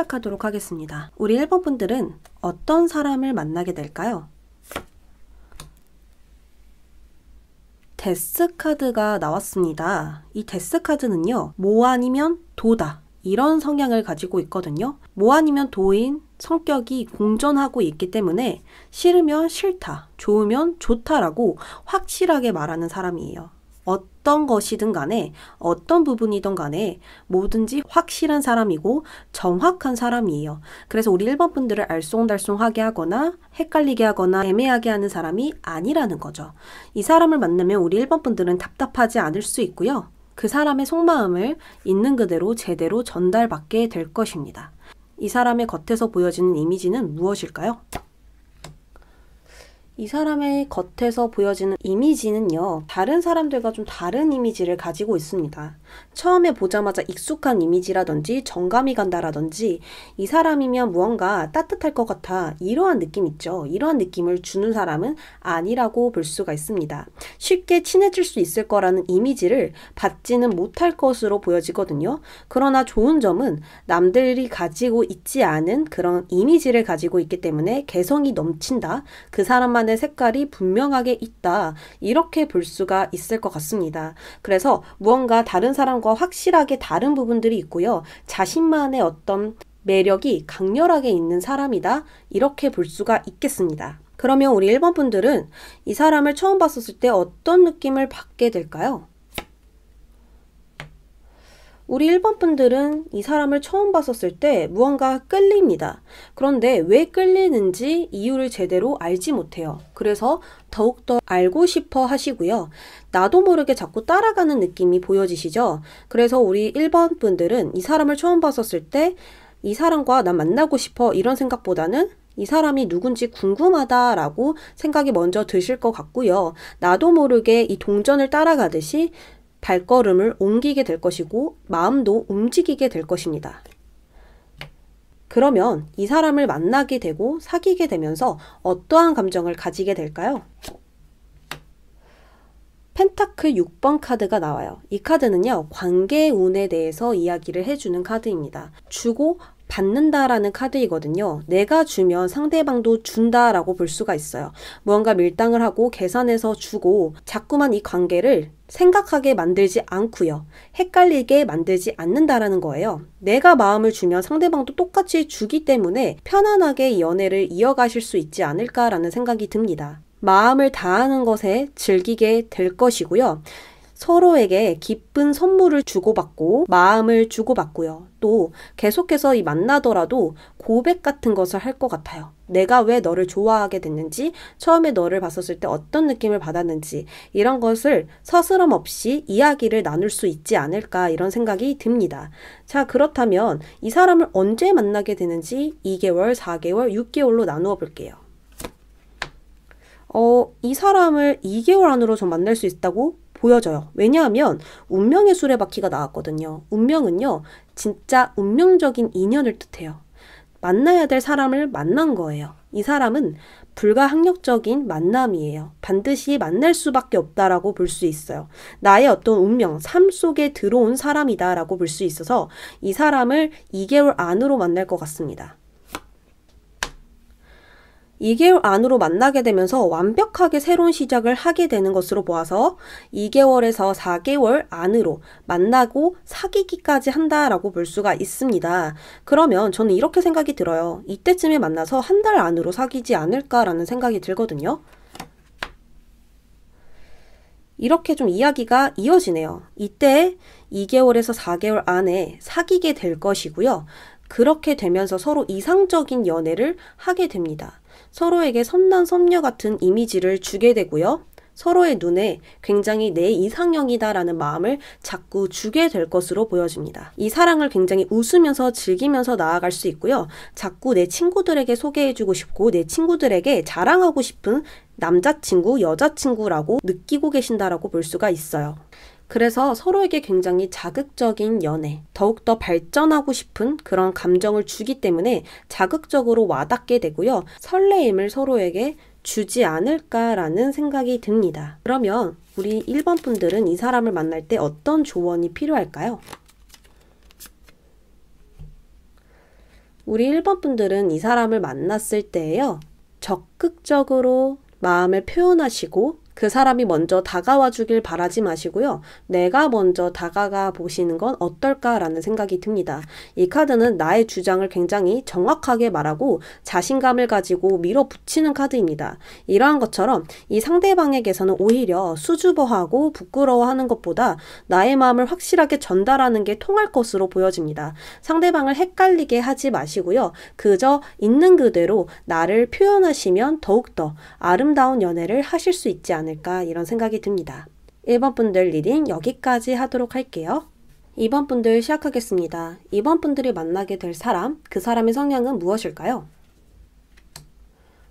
시작하도록 하겠습니다. 우리 1번 분들은 어떤 사람을 만나게 될까요? 데스 카드가 나왔습니다. 이 데스 카드는요. 모 아니면 도다. 이런 성향을 가지고 있거든요. 모 아니면 도인 성격이 공존하고 있기 때문에 싫으면 싫다, 좋으면 좋다라고 확실하게 말하는 사람이에요. 어떤 것이든 간에 어떤 부분이든 간에 뭐든지 확실한 사람이고 정확한 사람이에요. 그래서 우리 일번 분들을 알쏭달쏭하게 하거나 헷갈리게 하거나 애매하게 하는 사람이 아니라는 거죠. 이 사람을 만나면 우리 일번 분들은 답답하지 않을 수 있고요. 그 사람의 속마음을 있는 그대로 제대로 전달받게 될 것입니다. 이 사람의 겉에서 보여지는 이미지는 무엇일까요? 이 사람의 겉에서 보여지는 이미지는요, 다른 사람들과 좀 다른 이미지를 가지고 있습니다. 처음에 보자마자 익숙한 이미지라든지 정감이 간다라든지 이 사람이면 무언가 따뜻할 것 같아 이러한 느낌 있죠. 이러한 느낌을 주는 사람은 아니라고 볼 수가 있습니다. 쉽게 친해질 수 있을 거라는 이미지를 받지는 못할 것으로 보여지거든요. 그러나 좋은 점은 남들이 가지고 있지 않은 그런 이미지를 가지고 있기 때문에 개성이 넘친다. 그 사람만의 공간의 색깔이 분명하게 있다. 이렇게 볼 수가 있을 것 같습니다. 그래서 무언가 다른 사람과 확실하게 다른 부분들이 있고요. 자신만의 어떤 매력이 강렬하게 있는 사람이다. 이렇게 볼 수가 있겠습니다. 그러면 우리 1번 분들은 이 사람을 처음 봤었을 때 어떤 느낌을 받게 될까요? 우리 1번 분들은 이 사람을 처음 봤었을 때 무언가 끌립니다. 그런데 왜 끌리는지 이유를 제대로 알지 못해요. 그래서 더욱더 알고 싶어 하시고요. 나도 모르게 자꾸 따라가는 느낌이 보여지시죠? 그래서 우리 1번 분들은 이 사람을 처음 봤었을 때 이 사람과 나 만나고 싶어 이런 생각보다는 이 사람이 누군지 궁금하다라고 생각이 먼저 드실 것 같고요. 나도 모르게 이 동전을 따라가듯이 발걸음을 옮기게 될 것이고 마음도 움직이게 될 것입니다. 그러면 이 사람을 만나게 되고 사귀게 되면서 어떠한 감정을 가지게 될까요? 펜타클 6번 카드가 나와요. 이 카드는요, 관계의 운에 대해서 이야기를 해주는 카드입니다. 주고 받는다라는 카드이거든요. 내가 주면 상대방도 준다라고 볼 수가 있어요. 무언가 밀당을 하고 계산해서 주고 자꾸만 이 관계를 생각하게 만들지 않고요. 헷갈리게 만들지 않는다라는 거예요. 내가 마음을 주면 상대방도 똑같이 주기 때문에 편안하게 연애를 이어가실 수 있지 않을까라는 생각이 듭니다. 마음을 다하는 것에 즐기게 될 것이고요. 서로에게 기쁜 선물을 주고받고 마음을 주고받고요. 또 계속해서 이 만나더라도 고백 같은 것을 할 것 같아요. 내가 왜 너를 좋아하게 됐는지, 처음에 너를 봤었을 때 어떤 느낌을 받았는지, 이런 것을 서스럼 없이 이야기를 나눌 수 있지 않을까, 이런 생각이 듭니다. 자, 그렇다면 이 사람을 언제 만나게 되는지 2개월, 4개월, 6개월로 나누어 볼게요. 어, 이 사람을 2개월 안으로 좀 만날 수 있다고? 보여져요. 왜냐하면 운명의 수레바퀴가 나왔거든요. 운명은요, 진짜 운명적인 인연을 뜻해요. 만나야 될 사람을 만난 거예요. 이 사람은 불가항력적인 만남이에요. 반드시 만날 수밖에 없다라고 볼 수 있어요. 나의 어떤 운명, 삶 속에 들어온 사람이다라고 볼 수 있어서 이 사람을 2개월 안으로 만날 것 같습니다. 2개월 안으로 만나게 되면서 완벽하게 새로운 시작을 하게 되는 것으로 보아서 2개월에서 4개월 안으로 만나고 사귀기까지 한다라고 볼 수가 있습니다. 그러면 저는 이렇게 생각이 들어요. 이때쯤에 만나서 한 달 안으로 사귀지 않을까라는 생각이 들거든요. 이렇게 좀 이야기가 이어지네요. 이때 2개월에서 4개월 안에 사귀게 될 것이고요. 그렇게 되면서 서로 이상적인 연애를 하게 됩니다. 서로에게 선남 선녀 같은 이미지를 주게 되고요. 서로의 눈에 굉장히 내 이상형이다라는 마음을 자꾸 주게 될 것으로 보여집니다. 이 사랑을 굉장히 웃으면서 즐기면서 나아갈 수 있고요. 자꾸 내 친구들에게 소개해주고 싶고 내 친구들에게 자랑하고 싶은 남자친구, 여자친구라고 느끼고 계신다라고 볼 수가 있어요. 그래서 서로에게 굉장히 자극적인 연애, 더욱더 발전하고 싶은 그런 감정을 주기 때문에 자극적으로 와닿게 되고요. 설레임을 서로에게 주지 않을까라는 생각이 듭니다. 그러면 우리 1번 분들은 이 사람을 만날 때 어떤 조언이 필요할까요? 우리 1번 분들은 이 사람을 만났을 때에요. 적극적으로 마음을 표현하시고 그 사람이 먼저 다가와 주길 바라지 마시고요. 내가 먼저 다가가 보시는 건 어떨까라는 생각이 듭니다. 이 카드는 나의 주장을 굉장히 정확하게 말하고 자신감을 가지고 밀어붙이는 카드입니다. 이러한 것처럼 이 상대방에게서는 오히려 수줍어하고 부끄러워하는 것보다 나의 마음을 확실하게 전달하는 게 통할 것으로 보여집니다. 상대방을 헷갈리게 하지 마시고요. 그저 있는 그대로 나를 표현하시면 더욱더 아름다운 연애를 하실 수 있지 않을까 않을까 이런 생각이 듭니다. 1번 분들 리딩 여기까지 하도록 할게요. 2번 분들 시작하겠습니다. 2번 분들이 만나게 될 사람, 그 사람의 성향은 무엇일까요?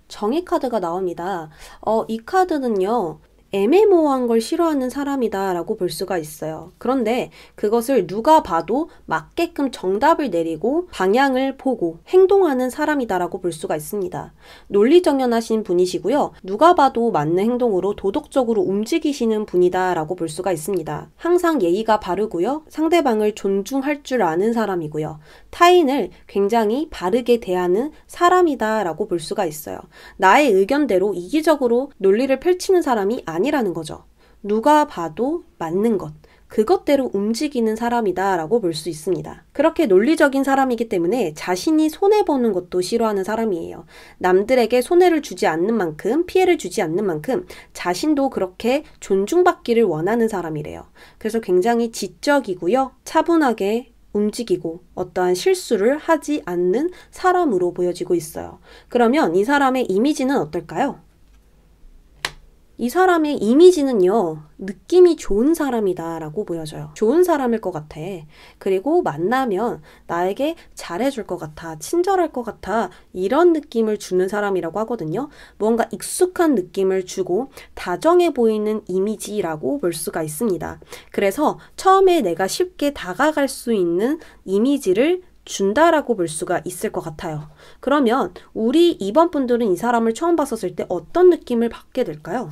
정의 카드가 나옵니다. 어, 이 카드는요, 애매모호한 걸 싫어하는 사람이다라고 볼 수가 있어요. 그런데 그것을 누가 봐도 맞게끔 정답을 내리고 방향을 보고 행동하는 사람이다라고 볼 수가 있습니다. 논리정연하신 분이시고요. 누가 봐도 맞는 행동으로 도덕적으로 움직이시는 분이다라고 볼 수가 있습니다. 항상 예의가 바르고요. 상대방을 존중할 줄 아는 사람이고요. 타인을 굉장히 바르게 대하는 사람이다라고 볼 수가 있어요. 나의 의견대로 이기적으로 논리를 펼치는 사람이 아니 아니라는 거죠. 누가 봐도 맞는 것, 그것대로 움직이는 사람이다라고 볼 수 있습니다. 그렇게 논리적인 사람이기 때문에 자신이 손해보는 것도 싫어하는 사람이에요. 남들에게 손해를 주지 않는 만큼, 피해를 주지 않는 만큼, 자신도 그렇게 존중받기를 원하는 사람이래요. 그래서 굉장히 지적이고요. 차분하게 움직이고 어떠한 실수를 하지 않는 사람으로 보여지고 있어요. 그러면 이 사람의 이미지는 어떨까요? 이 사람의 이미지는요, 느낌이 좋은 사람이다라고 보여져요. 좋은 사람일 것 같아. 그리고 만나면 나에게 잘해줄 것 같아. 친절할 것 같아. 이런 느낌을 주는 사람이라고 하거든요. 뭔가 익숙한 느낌을 주고 다정해 보이는 이미지라고 볼 수가 있습니다. 그래서 처음에 내가 쉽게 다가갈 수 있는 이미지를 준다라고 볼 수가 있을 것 같아요. 그러면 우리 2번 분들은 이 사람을 처음 봤었을 때 어떤 느낌을 받게 될까요?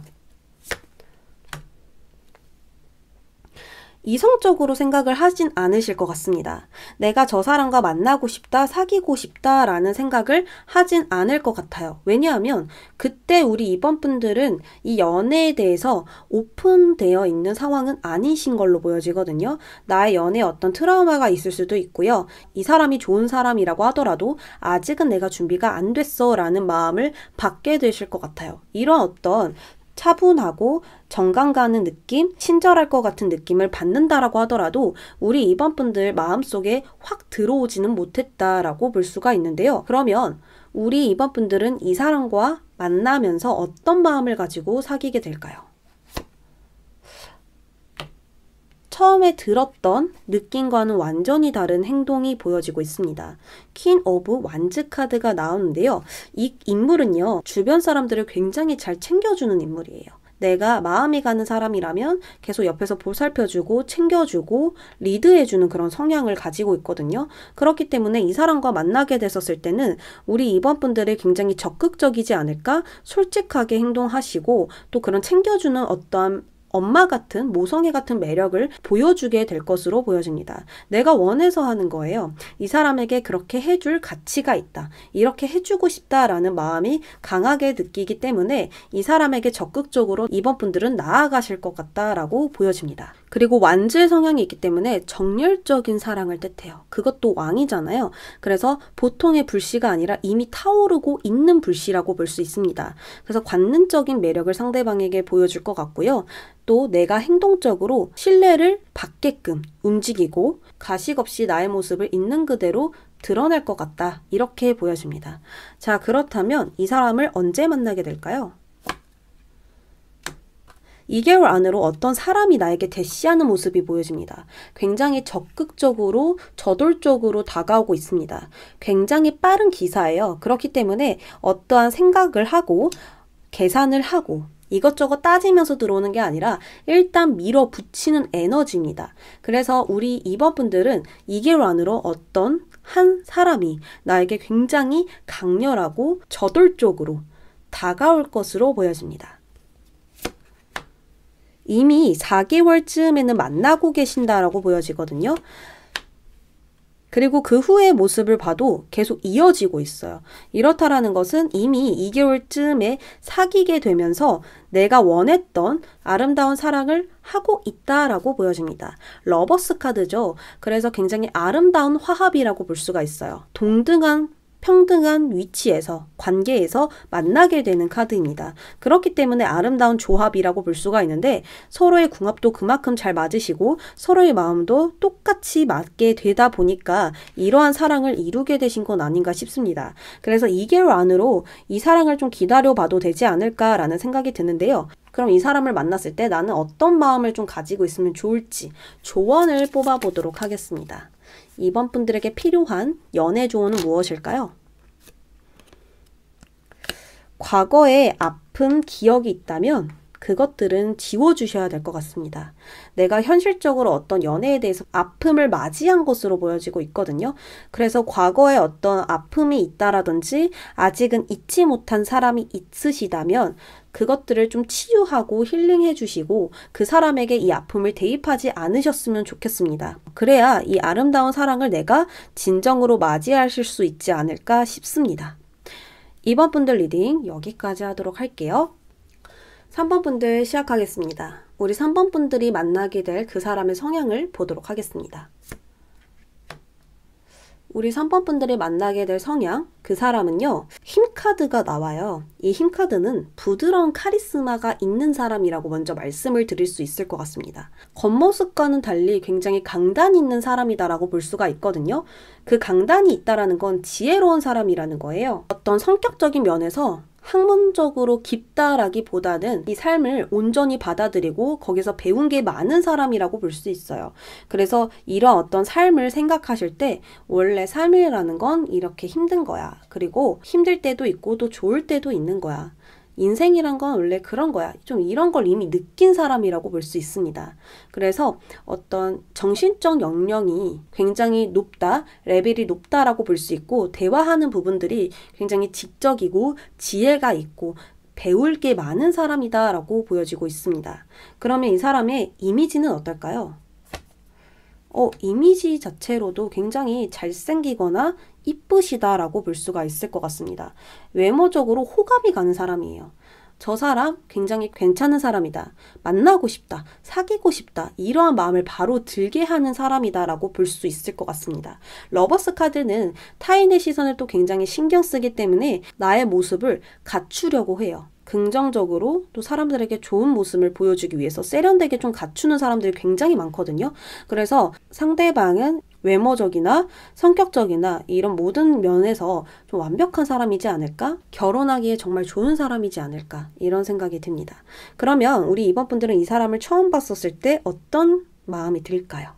이성적으로 생각을 하진 않으실 것 같습니다. 내가 저 사람과 만나고 싶다, 사귀고 싶다 라는 생각을 하진 않을 것 같아요. 왜냐하면 그때 우리 이번 분들은 이 연애에 대해서 오픈되어 있는 상황은 아니신 걸로 보여지거든요. 나의 연애에 어떤 트라우마가 있을 수도 있고요. 이 사람이 좋은 사람이라고 하더라도 아직은 내가 준비가 안 됐어 라는 마음을 받게 되실 것 같아요. 이런 어떤 차분하고 정감 가는 느낌, 친절할 것 같은 느낌을 받는다라고 하더라도 우리 이번 분들 마음속에 확 들어오지는 못했다라고 볼 수가 있는데요. 그러면 우리 이번 분들은 이 사람과 만나면서 어떤 마음을 가지고 사귀게 될까요? 처음에 들었던 느낌과는 완전히 다른 행동이 보여지고 있습니다. 퀸 오브 완즈 카드가 나오는데요. 이 인물은요, 주변 사람들을 굉장히 잘 챙겨주는 인물이에요. 내가 마음이 가는 사람이라면 계속 옆에서 보살펴주고 챙겨주고 리드해주는 그런 성향을 가지고 있거든요. 그렇기 때문에 이 사람과 만나게 됐었을 때는 우리 이번 분들이 굉장히 적극적이지 않을까 솔직하게 행동하시고 또 그런 챙겨주는 어떠한 엄마 같은 모성애 같은 매력을 보여주게 될 것으로 보여집니다. 내가 원해서 하는 거예요. 이 사람에게 그렇게 해줄 가치가 있다. 이렇게 해주고 싶다라는 마음이 강하게 느끼기 때문에 이 사람에게 적극적으로 이번 분들은 나아가실 것 같다라고 보여집니다. 그리고 완주의 성향이 있기 때문에 정열적인 사랑을 뜻해요. 그것도 왕이잖아요. 그래서 보통의 불씨가 아니라 이미 타오르고 있는 불씨라고 볼 수 있습니다. 그래서 관능적인 매력을 상대방에게 보여줄 것 같고요. 또 내가 행동적으로 신뢰를 받게끔 움직이고 가식 없이 나의 모습을 있는 그대로 드러낼 것 같다. 이렇게 보여집니다. 자, 그렇다면 이 사람을 언제 만나게 될까요? 2개월 안으로 어떤 사람이 나에게 대시하는 모습이 보여집니다. 굉장히 적극적으로 저돌적으로 다가오고 있습니다. 굉장히 빠른 기사예요. 그렇기 때문에 어떠한 생각을 하고 계산을 하고 이것저것 따지면서 들어오는 게 아니라 일단 밀어붙이는 에너지입니다. 그래서 우리 2번 분들은 2개월 안으로 어떤 한 사람이 나에게 굉장히 강렬하고 저돌적으로 다가올 것으로 보여집니다. 이미 4개월쯤에는 만나고 계신다라고 보여지거든요. 그리고 그 후의 모습을 봐도 계속 이어지고 있어요. 이렇다라는 것은 이미 2개월쯤에 사귀게 되면서 내가 원했던 아름다운 사랑을 하고 있다라고 보여집니다. 러버스 카드죠. 그래서 굉장히 아름다운 화합이라고 볼 수가 있어요. 동등한 평등한 위치에서 관계에서 만나게 되는 카드입니다. 그렇기 때문에 아름다운 조합이라고 볼 수가 있는데 서로의 궁합도 그만큼 잘 맞으시고 서로의 마음도 똑같이 맞게 되다 보니까 이러한 사랑을 이루게 되신 건 아닌가 싶습니다. 그래서 2개월 안으로 이 사랑을 좀 기다려봐도 되지 않을까라는 생각이 드는데요. 그럼 이 사람을 만났을 때 나는 어떤 마음을 좀 가지고 있으면 좋을지 조언을 뽑아보도록 하겠습니다. 이번 분들에게 필요한 연애 조언은 무엇일까요? 과거에 아픔, 기억이 있다면 그것들은 지워주셔야 될 것 같습니다. 내가 현실적으로 어떤 연애에 대해서 아픔을 맞이한 것으로 보여지고 있거든요. 그래서 과거에 어떤 아픔이 있다라든지 아직은 잊지 못한 사람이 있으시다면 그것들을 좀 치유하고 힐링해 주시고 그 사람에게 이 아픔을 대입하지 않으셨으면 좋겠습니다. 그래야 이 아름다운 사랑을 내가 진정으로 맞이하실 수 있지 않을까 싶습니다. 이번 분들 리딩 여기까지 하도록 할게요. 3번 분들 시작하겠습니다. 우리 3번 분들이 만나게 될 그 사람의 성향을 보도록 하겠습니다. 우리 3번 분들이 만나게 될 성향, 그 사람은요, 힘카드가 나와요. 이 힘카드는 부드러운 카리스마가 있는 사람이라고 먼저 말씀을 드릴 수 있을 것 같습니다. 겉모습과는 달리 굉장히 강단 있는 사람이다라고 볼 수가 있거든요. 그 강단이 있다라는 건 지혜로운 사람이라는 거예요. 어떤 성격적인 면에서 학문적으로 깊다라기보다는 이 삶을 온전히 받아들이고 거기서 배운 게 많은 사람이라고 볼 수 있어요. 그래서 이런 어떤 삶을 생각하실 때 원래 삶이라는 건 이렇게 힘든 거야. 그리고 힘들 때도 있고 또 좋을 때도 있는 거야. 인생이란 건 원래 그런 거야. 좀 이런 걸 이미 느낀 사람이라고 볼 수 있습니다. 그래서 어떤 정신적 역량이 굉장히 높다, 레벨이 높다라고 볼 수 있고, 대화하는 부분들이 굉장히 지적이고, 지혜가 있고, 배울 게 많은 사람이다라고 보여지고 있습니다. 그러면 이 사람의 이미지는 어떨까요? 어, 이미지 자체로도 굉장히 잘생기거나 이쁘시다라고 볼 수가 있을 것 같습니다. 외모적으로 호감이 가는 사람이에요. 저 사람 굉장히 괜찮은 사람이다. 만나고 싶다. 사귀고 싶다. 이러한 마음을 바로 들게 하는 사람이다라고 볼 수 있을 것 같습니다. 러버스 카드는 타인의 시선을 또 굉장히 신경 쓰기 때문에 나의 모습을 갖추려고 해요. 긍정적으로 또 사람들에게 좋은 모습을 보여주기 위해서 세련되게 좀 갖추는 사람들이 굉장히 많거든요. 그래서 상대방은 외모적이나 성격적이나 이런 모든 면에서 좀 완벽한 사람이지 않을까? 결혼하기에 정말 좋은 사람이지 않을까? 이런 생각이 듭니다. 그러면 우리 이번 분들은 이 사람을 처음 봤었을 때 어떤 마음이 들까요?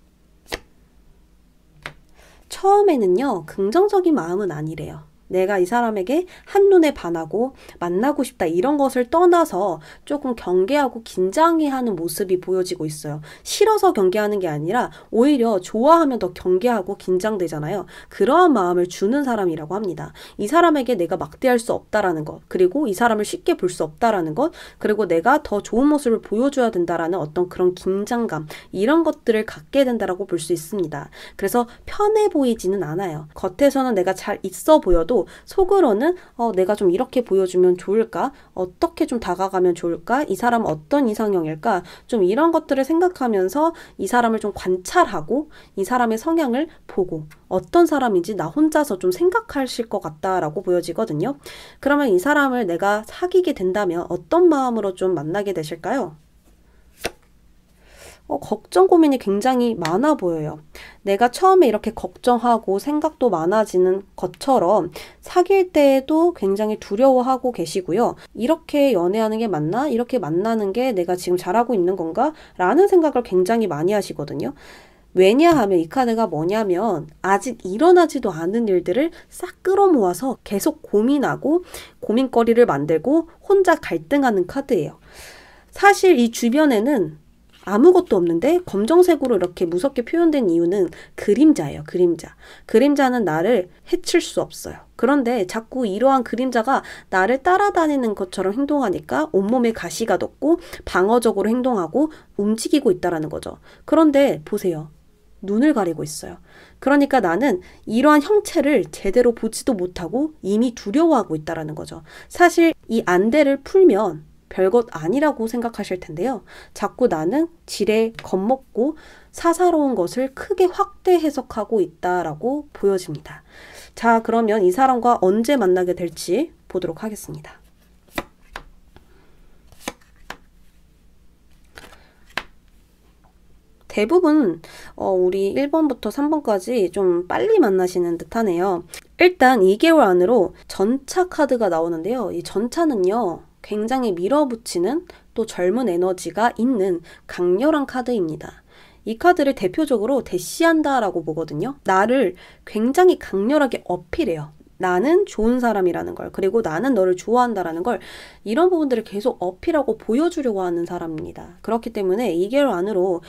처음에는요, 긍정적인 마음은 아니래요. 내가 이 사람에게 한눈에 반하고 만나고 싶다 이런 것을 떠나서 조금 경계하고 긴장해 하는 모습이 보여지고 있어요. 싫어서 경계하는 게 아니라 오히려 좋아하면 더 경계하고 긴장되잖아요. 그러한 마음을 주는 사람이라고 합니다. 이 사람에게 내가 막대할 수 없다라는 것, 그리고 이 사람을 쉽게 볼 수 없다라는 것, 그리고 내가 더 좋은 모습을 보여줘야 된다라는 어떤 그런 긴장감, 이런 것들을 갖게 된다라고 볼 수 있습니다. 그래서 편해 보이지는 않아요. 겉에서는 내가 잘 있어 보여도 속으로는 어, 내가 좀 이렇게 보여주면 좋을까? 어떻게 좀 다가가면 좋을까? 이 사람 어떤 이상형일까? 좀 이런 것들을 생각하면서 이 사람을 좀 관찰하고 이 사람의 성향을 보고 어떤 사람인지 나 혼자서 좀 생각하실 것 같다라고 보여지거든요. 그러면 이 사람을 내가 사귀게 된다면 어떤 마음으로 좀 만나게 되실까요? 어, 걱정 고민이 굉장히 많아 보여요. 내가 처음에 이렇게 걱정하고 생각도 많아지는 것처럼 사귈 때에도 굉장히 두려워하고 계시고요. 이렇게 연애하는 게 맞나? 이렇게 만나는 게 내가 지금 잘하고 있는 건가? 라는 생각을 굉장히 많이 하시거든요. 왜냐하면 이 카드가 뭐냐면 아직 일어나지도 않은 일들을 싹 끌어모아서 계속 고민하고 고민거리를 만들고 혼자 갈등하는 카드예요. 사실 이 주변에는 아무것도 없는데 검정색으로 이렇게 무섭게 표현된 이유는 그림자예요. 그림자. 그림자는 나를 해칠 수 없어요. 그런데 자꾸 이러한 그림자가 나를 따라다니는 것처럼 행동하니까 온몸에 가시가 돋고 방어적으로 행동하고 움직이고 있다라는 거죠. 그런데 보세요. 눈을 가리고 있어요. 그러니까 나는 이러한 형체를 제대로 보지도 못하고 이미 두려워하고 있다라는 거죠. 사실 이 안대를 풀면 별것 아니라고 생각하실 텐데요. 자꾸 나는 지레 겁먹고 사사로운 것을 크게 확대 해석하고 있다라고 보여집니다. 자, 그러면 이 사람과 언제 만나게 될지 보도록 하겠습니다. 대부분 어, 우리 1번부터 3번까지 좀 빨리 만나시는 듯하네요. 일단 2개월 안으로 전차 카드가 나오는데요. 이 전차는요. 굉장히 밀어붙이는 또 젊은 에너지가 있는 강렬한 카드입니다. 이 카드를 대표적으로 대시한다라고 보거든요. 나를 굉장히 강렬하게 어필해요. 나는 좋은 사람이라는 걸 그리고 나는 너를 좋아한다라는 걸 이런 부분들을 계속 어필하고 보여주려고 하는 사람입니다. 그렇기 때문에 이개 안으로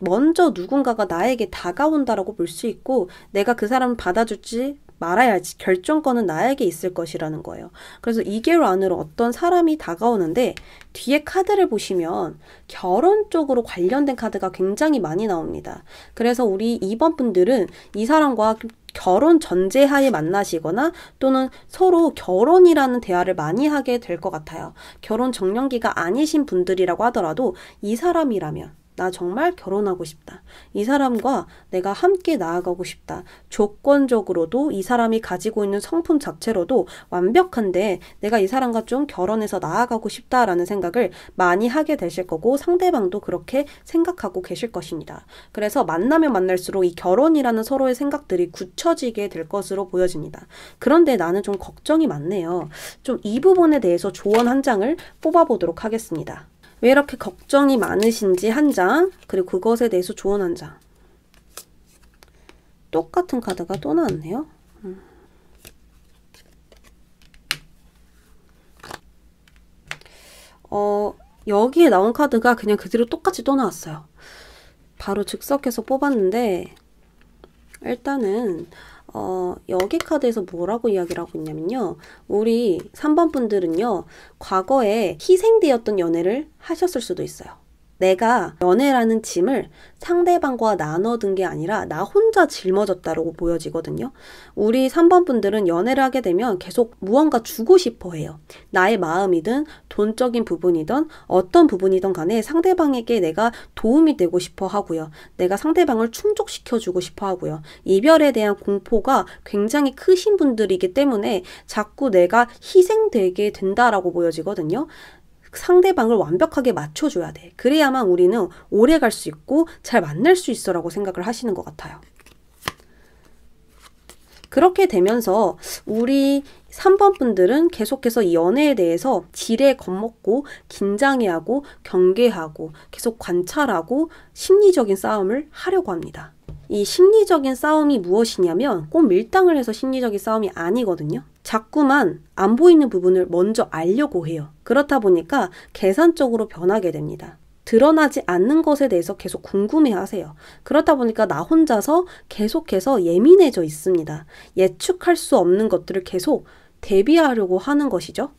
먼저 누군가가 나에게 다가온다라고 볼 수 있고 내가 그 사람을 받아줄지 말아야지 결정권은 나에게 있을 것이라는 거예요. 그래서 2개로 안으로 어떤 사람이 다가오는데 뒤에 카드를 보시면 결혼 쪽으로 관련된 카드가 굉장히 많이 나옵니다. 그래서 우리 2번 분들은 이 사람과 결혼 전제하에 만나시거나 또는 서로 결혼이라는 대화를 많이 하게 될 것 같아요. 결혼 정년기가 아니신 분들이라고 하더라도 이 사람이라면 나 정말 결혼하고 싶다. 이 사람과 내가 함께 나아가고 싶다. 조건적으로도 이 사람이 가지고 있는 성품 자체로도 완벽한데 내가 이 사람과 좀 결혼해서 나아가고 싶다라는 생각을 많이 하게 되실 거고 상대방도 그렇게 생각하고 계실 것입니다. 그래서 만나면 만날수록 이 결혼이라는 서로의 생각들이 굳혀지게 될 것으로 보여집니다. 그런데 나는 좀 걱정이 많네요. 좀 이 부분에 대해서 조언 한 장을 뽑아보도록 하겠습니다. 왜 이렇게 걱정이 많으신지 한 장, 그리고 그것에 대해서 조언 한 장. 똑같은 카드가 또 나왔네요. 음. 어, 여기에 나온 카드가 그냥 그대로 똑같이 또 나왔어요. 바로 즉석해서 뽑았는데 일단은 어, 여기 카드에서 뭐라고 이야기를 하고 있냐면요. 우리 3번 분들은요, 과거에 희생되었던 연애를 하셨을 수도 있어요. 내가 연애라는 짐을 상대방과 나눠든 게 아니라 나 혼자 짊어졌다라고 보여지거든요. 우리 3번 분들은 연애를 하게 되면 계속 무언가 주고 싶어 해요. 나의 마음이든 돈적인 부분이든 어떤 부분이든 간에 상대방에게 내가 도움이 되고 싶어 하고요. 내가 상대방을 충족시켜주고 싶어 하고요. 이별에 대한 공포가 굉장히 크신 분들이기 때문에 자꾸 내가 희생되게 된다라고 보여지거든요. 상대방을 완벽하게 맞춰줘야 돼. 그래야만 우리는 오래 갈 수 있고 잘 만날 수 있어라고 생각을 하시는 것 같아요. 그렇게 되면서 우리 3번 분들은 계속해서 연애에 대해서 지레 겁먹고 긴장해하고 경계하고 계속 관찰하고 심리적인 싸움을 하려고 합니다. 이 심리적인 싸움이 무엇이냐면 꼭 밀당을 해서 심리적인 싸움이 아니거든요. 자꾸만 안 보이는 부분을 먼저 알려고 해요. 그렇다 보니까 계산적으로 변하게 됩니다. 드러나지 않는 것에 대해서 계속 궁금해 하세요. 그렇다 보니까 나 혼자서 계속해서 예민해져 있습니다. 예측할 수 없는 것들을 계속 대비하려고 하는 것이죠.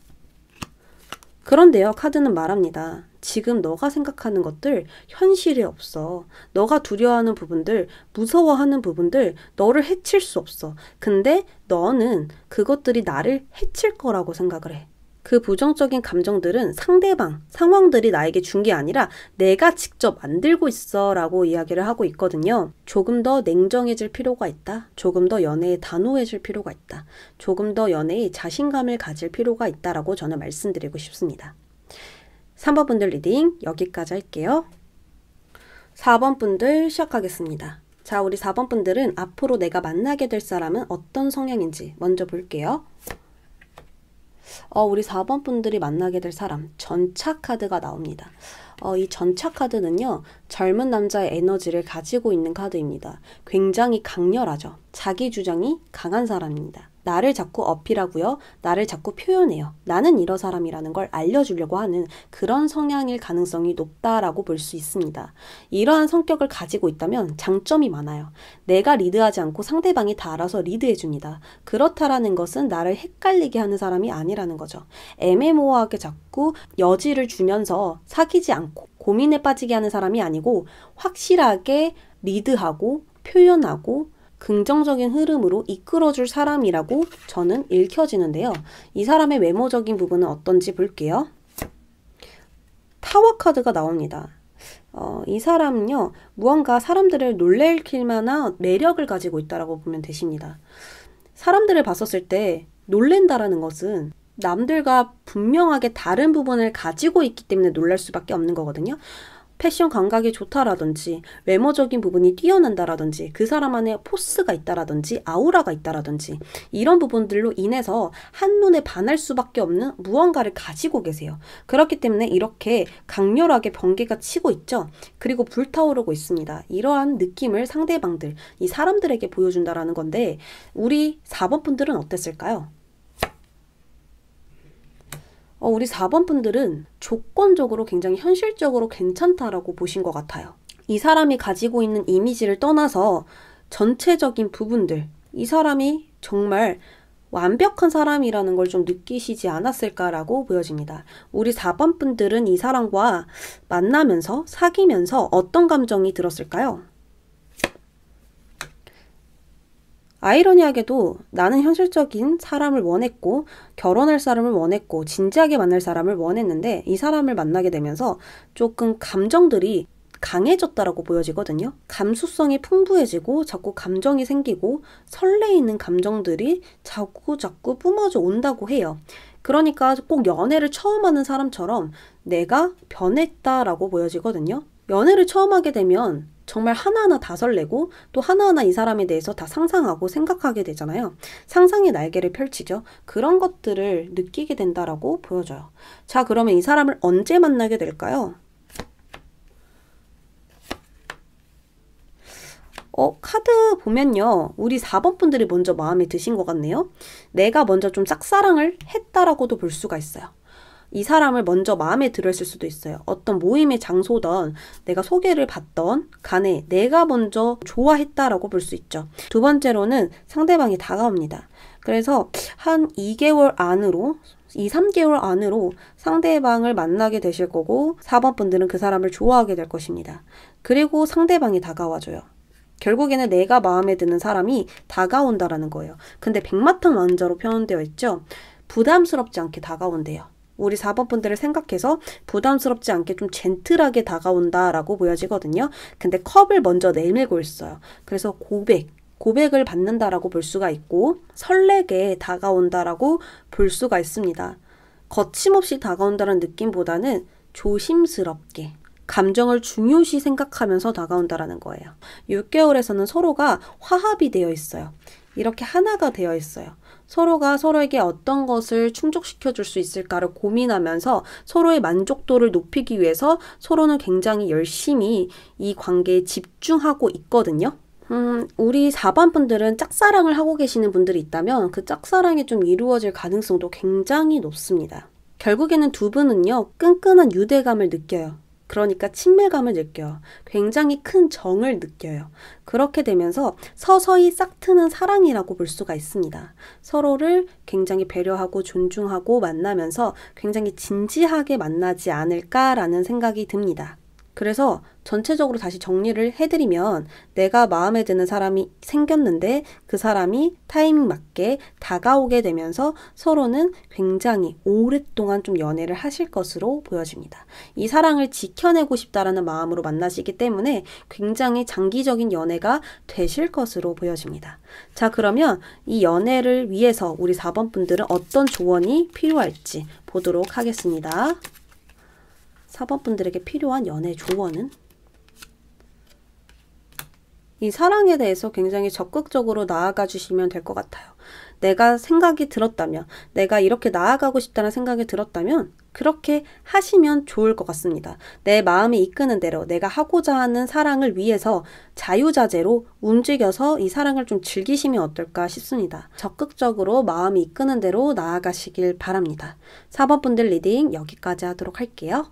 그런데요, 카드는 말합니다. 지금 너가 생각하는 것들 현실이 없어. 너가 두려워하는 부분들, 무서워하는 부분들, 너를 해칠 수 없어. 근데 너는 그것들이 나를 해칠 거라고 생각을 해. 그 부정적인 감정들은 상대방, 상황들이 나에게 준 게 아니라 내가 직접 만들고 있어 라고 이야기를 하고 있거든요. 조금 더 냉정해질 필요가 있다. 조금 더 연애에 단호해질 필요가 있다. 조금 더 연애에 자신감을 가질 필요가 있다라고 저는 말씀드리고 싶습니다. 3번 분들 리딩 여기까지 할게요. 4번 분들 시작하겠습니다. 자, 우리 4번 분들은 앞으로 내가 만나게 될 사람은 어떤 성향인지 먼저 볼게요. 어, 우리 4번 분들이 만나게 될 사람, 전차 카드가 나옵니다. 어, 이 전차 카드는요, 젊은 남자의 에너지를 가지고 있는 카드입니다. 굉장히 강렬하죠. 자기 주장이 강한 사람입니다. 나를 자꾸 어필하고요. 나를 자꾸 표현해요. 나는 이런 사람이라는 걸 알려주려고 하는 그런 성향일 가능성이 높다라고 볼 수 있습니다. 이러한 성격을 가지고 있다면 장점이 많아요. 내가 리드하지 않고 상대방이 다 알아서 리드해줍니다. 그렇다라는 것은 나를 헷갈리게 하는 사람이 아니라는 거죠. 애매모호하게 자꾸 여지를 주면서 사귀지 않고 고민에 빠지게 하는 사람이 아니고 확실하게 리드하고 표현하고 긍정적인 흐름으로 이끌어줄 사람이라고 저는 읽혀지는데요. 이 사람의 외모적인 부분은 어떤지 볼게요. 타워 카드가 나옵니다. 어, 이 사람은요, 무언가 사람들을 놀래킬 만한 매력을 가지고 있다고 보면 되십니다. 사람들을 봤었을 때 놀랜다라는 것은 남들과 분명하게 다른 부분을 가지고 있기 때문에 놀랄 수밖에 없는 거거든요. 패션 감각이 좋다라든지 외모적인 부분이 뛰어난다라든지 그 사람 안에 포스가 있다라든지 아우라가 있다라든지 이런 부분들로 인해서 한눈에 반할 수밖에 없는 무언가를 가지고 계세요. 그렇기 때문에 이렇게 강렬하게 번개가 치고 있죠. 그리고 불타오르고 있습니다. 이러한 느낌을 상대방들, 이 사람들에게 보여준다라는 건데 우리 4번 분들은 어땠을까요? 어, 우리 4번 분들은 조건적으로 굉장히 현실적으로 괜찮다라고 보신 것 같아요. 이 사람이 가지고 있는 이미지를 떠나서 전체적인 부분들, 이 사람이 정말 완벽한 사람이라는 걸 좀 느끼시지 않았을까라고 보여집니다. 우리 4번 분들은 이 사람과 만나면서, 사귀면서 어떤 감정이 들었을까요? 아이러니하게도 나는 현실적인 사람을 원했고 결혼할 사람을 원했고 진지하게 만날 사람을 원했는데 이 사람을 만나게 되면서 조금 감정들이 강해졌다라고 보여지거든요. 감수성이 풍부해지고 자꾸 감정이 생기고 설레이는 감정들이 자꾸 자꾸 뿜어져 온다고 해요. 그러니까 꼭 연애를 처음 하는 사람처럼 내가 변했다라고 보여지거든요. 연애를 처음 하게 되면 정말 하나하나 다 설레고 또 하나하나 이 사람에 대해서 다 상상하고 생각하게 되잖아요. 상상의 날개를 펼치죠. 그런 것들을 느끼게 된다라고 보여져요. 자, 그러면 이 사람을 언제 만나게 될까요? 어, 카드 보면요. 우리 4번 분들이 먼저 마음에 드신 것 같네요. 내가 먼저 좀 짝사랑을 했다라고도 볼 수가 있어요. 이 사람을 먼저 마음에 들었을 수도 있어요. 어떤 모임의 장소던 내가 소개를 받던 간에 내가 먼저 좋아했다라고 볼 수 있죠. 두 번째로는 상대방이 다가옵니다. 그래서 한 2개월 안으로 2, 3개월 안으로 상대방을 만나게 되실 거고 4번 분들은 그 사람을 좋아하게 될 것입니다. 그리고 상대방이 다가와줘요. 결국에는 내가 마음에 드는 사람이 다가온다라는 거예요. 근데 백마탄 왕자로 표현되어 있죠. 부담스럽지 않게 다가온대요. 우리 4번분들을 생각해서 부담스럽지 않게 좀 젠틀하게 다가온다라고 보여지거든요. 근데 컵을 먼저 내밀고 있어요. 그래서 고백, 고백을 받는다라고 볼 수가 있고 설레게 다가온다라고 볼 수가 있습니다. 거침없이 다가온다는 느낌보다는 조심스럽게 감정을 중요시 생각하면서 다가온다라는 거예요. 6개월에서는 서로가 화합이 되어 있어요. 이렇게 하나가 되어 있어요. 서로가 서로에게 어떤 것을 충족시켜 줄 수 있을까를 고민하면서 서로의 만족도를 높이기 위해서 서로는 굉장히 열심히 이 관계에 집중하고 있거든요. 음, 우리 4반 분들은 짝사랑을 하고 계시는 분들이 있다면 그 짝사랑이 좀 이루어질 가능성도 굉장히 높습니다. 결국에는 두 분은요, 끈끈한 유대감을 느껴요. 그러니까 친밀감을 느껴요. 굉장히 큰 정을 느껴요. 그렇게 되면서 서서히 싹 트는 사랑이라고 볼 수가 있습니다. 서로를 굉장히 배려하고 존중하고 만나면서 굉장히 진지하게 만나지 않을까라는 생각이 듭니다. 그래서 전체적으로 다시 정리를 해드리면 내가 마음에 드는 사람이 생겼는데 그 사람이 타이밍 맞게 다가오게 되면서 서로는 굉장히 오랫동안 좀 연애를 하실 것으로 보여집니다. 이 사랑을 지켜내고 싶다라는 마음으로 만나시기 때문에 굉장히 장기적인 연애가 되실 것으로 보여집니다. 자, 그러면 이 연애를 위해서 우리 4번 분들은 어떤 조언이 필요할지 보도록 하겠습니다. 4번분들에게 필요한 연애 조언은? 이 사랑에 대해서 굉장히 적극적으로 나아가 주시면 될 것 같아요. 내가 생각이 들었다면, 내가 이렇게 나아가고 싶다는 생각이 들었다면, 그렇게 하시면 좋을 것 같습니다. 내 마음이 이끄는 대로, 내가 하고자 하는 사랑을 위해서 자유자재로 움직여서 이 사랑을 좀 즐기시면 어떨까 싶습니다. 적극적으로 마음이 이끄는 대로 나아가시길 바랍니다. 4번 분들 리딩 여기까지 하도록 할게요.